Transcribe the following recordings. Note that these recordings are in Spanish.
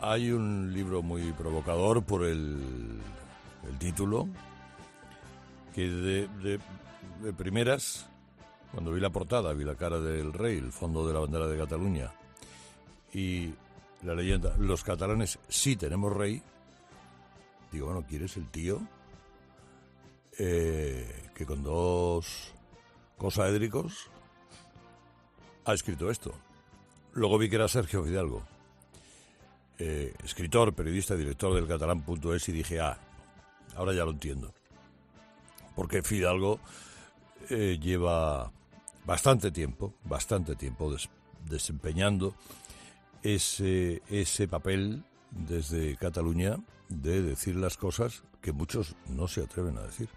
hay un libro muy provocador por el, título, que de, primeras, cuando vi la portada, vi la cara del rey, el fondo de la bandera de Cataluña, y la leyenda, los catalanes sí tenemos rey, digo, bueno, ¿quieres el tío? Eh, que con dos cosaédricos ha escrito esto. Luego vi que era Sergio Fidalgo. Eh, escritor, periodista, director del catalán.es y dije, ah, ahora ya lo entiendo. Porque Fidalgo eh, lleva bastante tiempo, bastante tiempo desempeñando ese, ese papel desde Cataluña de decir las cosas que muchos no se atreven a decir.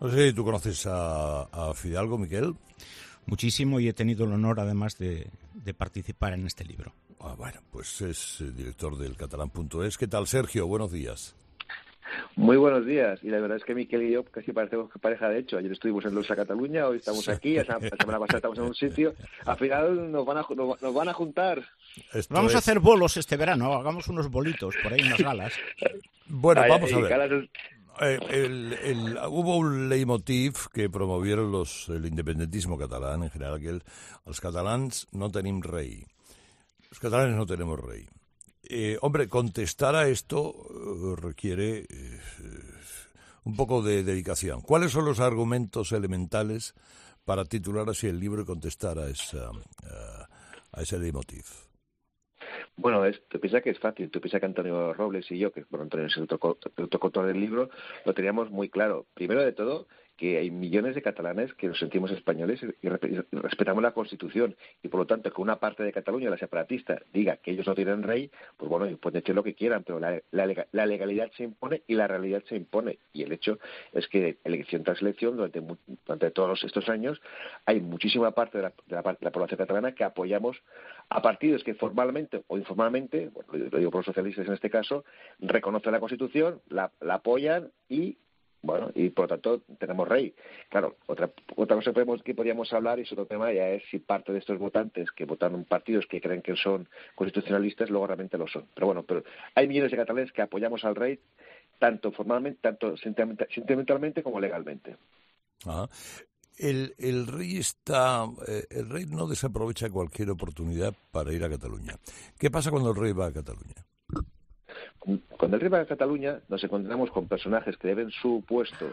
No sé si tú conoces a, Fidalgo, Miquel. Muchísimo y he tenido el honor además de participar en este libro. Ah, bueno, pues es eh, director del catalán.es. ¿Qué tal, Sergio? Buenos días. Muy buenos días. Y la verdad es que Miquel y yo casi parecemos pareja de hecho. Ayer estuvimos en Losa, Cataluña, hoy estamos aquí, la semana pasada estamos en un sitio. Al final nos van a, nos, van a juntar. vamos a hacer bolos este verano, hagamos unos bolitos por ahí, unas galas. bueno, vamos a ver. Eh, el, hubo un leitmotiv que promovieron los, el independentismo catalán en general, que los los catalans no tenim rey. Los catalanes no tenemos rey. Eh, hombre, contestar a esto eh, requiere eh, un poco de dedicación. ¿Cuáles son los argumentos elementales para titular así el libro y contestar a, esa, a, ese leitmotiv? Bueno, tú piensas que es fácil. Tú piensas que Antonio Robles y yo, que por Antonio es el autocontor del libro, lo teníamos muy claro. Primero de todo, que hay millones de catalanes que nos sentimos españoles y, respetamos la Constitución y por lo tanto que una parte de Cataluña, la separatista, diga que ellos no tienen rey, pues bueno, pueden decir lo que quieran, pero la, legalidad se impone y la realidad se impone. Y el hecho es que elección tras elección, durante, durante todos estos años, hay muchísima parte de la, población catalana que apoyamos a partidos que formalmente o informalmente, bueno, lo digo por los socialistas en este caso, reconocen la Constitución, la apoyan y bueno, y por lo tanto tenemos rey. Claro, otra, otra cosa que, que podríamos hablar, y es otro tema, ya es si parte de estos votantes que votaron partidos que creen que son constitucionalistas, luego realmente lo son. Pero bueno, pero hay millones de catalanes que apoyamos al rey, tanto formalmente, tanto sentimentalmente como legalmente. Ah, el, rey está, eh, el rey no desaprovecha cualquier oportunidad para ir a Cataluña. ¿Qué pasa cuando el rey va a Cataluña? Cuando el rival de Cataluña nos encontramos con personajes que deben su puesto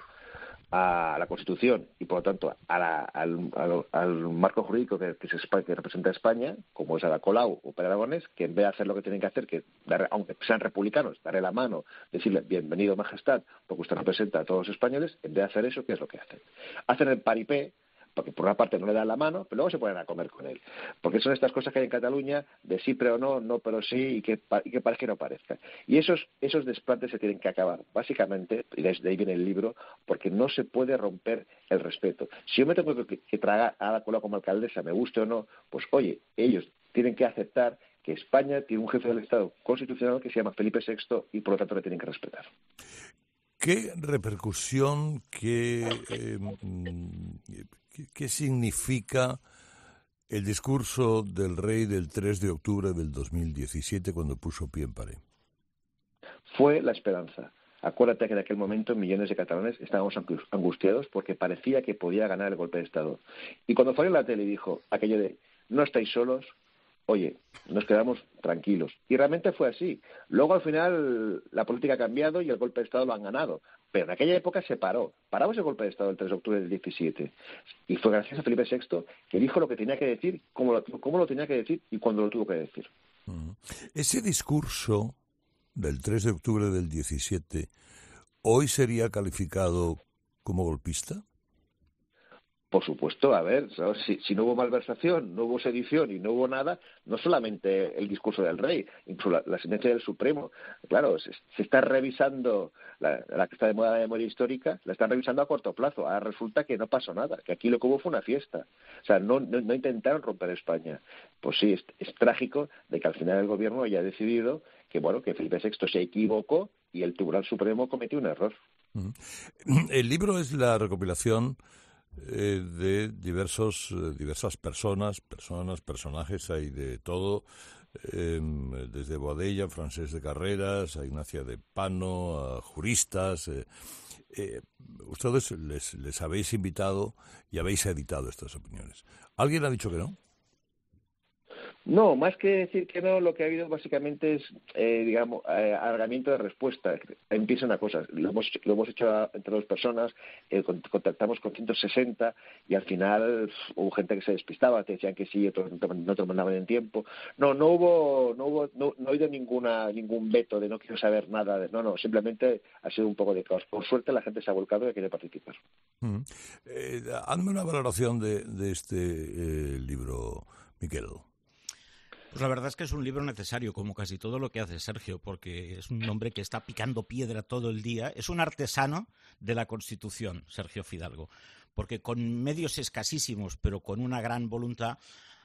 a la Constitución y, por lo tanto, al, marco jurídico que, que representa España, como es a la Colau o Pedragones, que en vez de hacer lo que tienen que hacer, que aunque sean republicanos, darle la mano, decirle bienvenido, majestad, porque usted representa a todos los españoles, en vez de hacer eso, ¿qué es lo que hacen? Hacen el paripé porque por una parte no le dan la mano, pero luego se ponen a comer con él. Porque son estas cosas que hay en Cataluña, de sí pero no, no pero sí, y que, y que no parezca. Y esos, esos desplantes se tienen que acabar, básicamente, y de ahí viene el libro, porque no se puede romper el respeto. Si yo me tengo que, que tragar a la cola como alcaldesa, me guste o no, pues oye, ellos tienen que aceptar que España tiene un jefe del Estado constitucional que se llama Felipe VI y por lo tanto le tienen que respetar. ¿Qué repercusión, que... Eh, ¿Qué, significa el discurso del rey del 3 de octubre del 2017 cuando puso pie en pared? Fue la esperanza. Acuérdate que en aquel momento millones de catalanes estábamos angustiados porque parecía que podía ganar el golpe de Estado. Y cuando fue en la tele dijo aquello de no estáis solos, oye, nos quedamos tranquilos. Y realmente fue así. Luego al final la política ha cambiado y el golpe de Estado lo han ganado. Pero en aquella época se paró. Paramos el golpe de Estado el 3 de octubre del 17. Y fue gracias a Felipe VI que dijo lo que tenía que decir, cómo lo, cómo lo tenía que decir y cuándo lo tuvo que decir. Mm. Ese discurso del 3 de octubre del 17 hoy sería calificado como golpista por supuesto, a ver, si, no hubo malversación, no hubo sedición y no hubo nada, no solamente el discurso del rey, incluso la, sentencia del Supremo. Claro, se, está revisando la, que está de moda de memoria histórica, la están revisando a corto plazo. Ahora resulta que no pasó nada, que aquí lo que hubo fue una fiesta. O sea, no, no, intentaron romper España. Pues sí, es, es trágico de que al final el gobierno haya decidido que, bueno, que Felipe VI se equivocó y el Tribunal Supremo cometió un error. El libro es la recopilación eh, de diversos, eh, diversas personas, personas, personajes, hay de todo, em, desde Boadella, francés de carreras, a Ignacia de Pano, a juristas. Eh, ustedes les, les habéis invitado y habéis editado estas opiniones. ¿Alguien ha dicho que no? No, más que decir que no, lo que ha habido básicamente es, eh, digamos, eh, alargamiento de respuesta. Empieza una cosa, lo hemos, lo hemos hecho entre dos personas, eh, contactamos con 160 y al final hubo gente que se despistaba, te decían que sí, otros no te, no mandaban en tiempo. No, no hubo, no hubo, no, ha habido ninguna, ningún veto de no quiero saber nada, de, no, no, simplemente ha sido un poco de caos. Por suerte la gente se ha volcado y quiere participar. Mm. hazme una valoración de, este libro, Miguel. Pues la verdad es que es un libro necesario, como casi todo lo que hace Sergio, porque es un hombre que está picando piedra todo el día. Es un artesano de la Constitución, Sergio Fidalgo, porque con medios escasísimos, pero con una gran voluntad,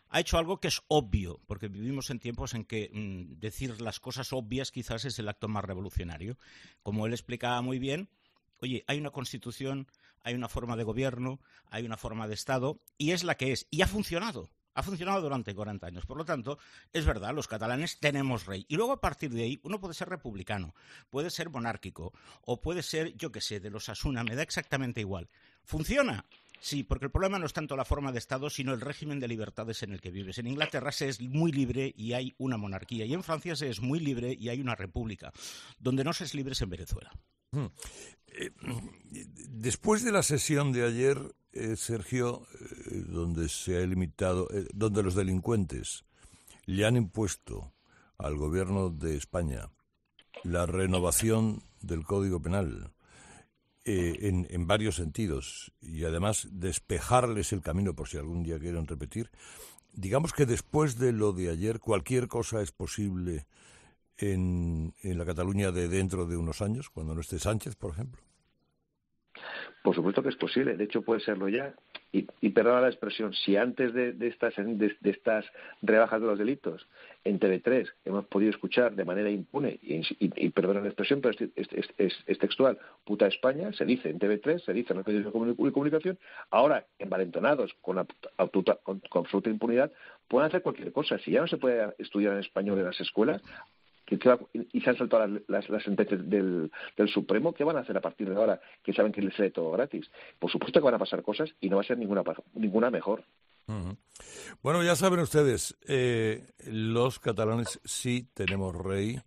ha hecho algo que es obvio, porque vivimos en tiempos en que mm, decir las cosas obvias quizás es el acto más revolucionario. Como él explicaba muy bien, oye, hay una constitución, hay una forma de gobierno, hay una forma de Estado, y es la que es, y ha funcionado ha funcionado durante 40 años. Por lo tanto, es verdad, los catalanes tenemos rey. Y luego a partir de ahí, uno puede ser republicano, puede ser monárquico, o puede ser, yo qué sé, de los Asuna, me da exactamente igual. ¿Funciona? Sí, porque el problema no es tanto la forma de Estado, sino el régimen de libertades en el que vives. En Inglaterra se es muy libre y hay una monarquía, y en Francia se es muy libre y hay una república. Donde no se es libre es en Venezuela. Mm. Eh, mm, después de la sesión de ayer, eh, Sergio, eh, donde se ha limitado, donde los delincuentes le han impuesto al gobierno de España la renovación del Código Penal en, en, varios sentidos y además despejarles el camino por si algún día quieren repetir, digamos que después de lo de ayer cualquier cosa es posible en, la Cataluña de dentro de unos años, cuando no esté Sánchez, por ejemplo? Por supuesto que es posible, de hecho puede serlo ya. Y, perdona la expresión, si antes de, estas, de, estas rebajas de los delitos en TV3 hemos podido escuchar de manera impune, y, perdona la expresión, pero es, textual, puta España, se dice en TV3, se dice en los medios de comunicación, ahora envalentonados con, con, con absoluta impunidad, pueden hacer cualquier cosa. Si ya no se puede estudiar en español en las escuelas, y se han saltado las, sentencias del, Supremo, ¿qué van a hacer a partir de ahora que saben que les sale todo gratis? Por supuesto que van a pasar cosas y no va a ser ninguna, ninguna mejor. Bueno, ya saben ustedes, eh, los catalanes sí tenemos rey